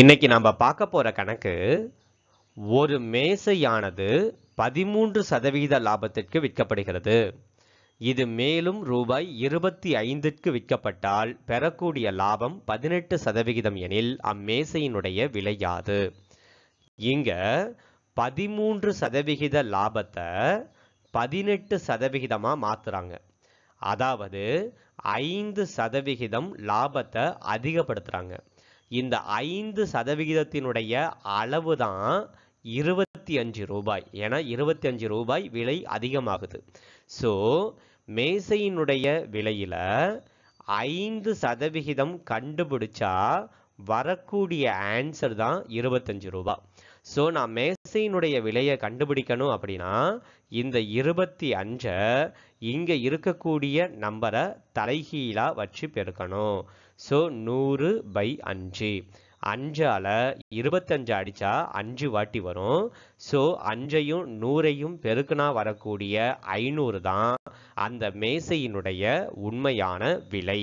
இன்னைக்கு நாம் பார்க்க போகிற கணக்கு ஒரு மேசையானது பதிமூன்று சதவீத லாபத்திற்கு விற்கப்படுகிறது இது மேலும் ரூபாய் இருபத்தி ஐந்திற்கு விற்கப்பட்டால் பெறக்கூடிய லாபம் பதினெட்டு சதவிகிதம் எனில் அம்மேசையினுடைய விலையாது இங்க பதிமூன்று சதவிகித லாபத்தை பதினெட்டு சதவிகிதமாக மாற்றுறாங்க அதாவது ஐந்து சதவிகிதம் லாபத்தை அதிகப்படுத்துகிறாங்க இந்த ஐந்து சதவிகிதத்தினுடைய அளவு தான் இருபத்தி அஞ்சு ரூபாய் ஏன்னா இருபத்தி அஞ்சு ரூபாய் விலை அதிகமாகுது ஸோ மேசையினுடைய விலையில் ஐந்து சதவிகிதம் கண்டுபிடிச்சா வரக்கூடிய ஆன்சர் தான் இருபத்தஞ்சு ரூபா ஸோ நான் மேசையினுடைய விலையை கண்டுபிடிக்கணும் அப்படின்னா இந்த இருபத்தி அஞ்சை இங்கே இருக்கக்கூடிய நம்பரை தலைகீழாக வச்சு பெருக்கணும் ஸோ நூறு பை அஞ்சு அஞ்சால் இருபத்தஞ்சு அடித்தா அஞ்சு வாட்டி வரும் ஸோ அஞ்சையும் நூறையும் பெருக்குனா வரக்கூடிய ஐநூறு தான் அந்த மேசையினுடைய உண்மையான விலை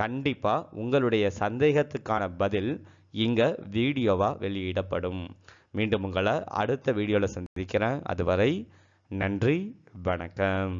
கண்டிப்பாக உங்களுடைய சந்தேகத்துக்கான பதில் இங்கே வீடியோவாக வெளியிடப்படும் மீண்டும் உங்களை அடுத்த வீடியோவில் சந்திக்கிறேன் அதுவரை நன்றி வணக்கம்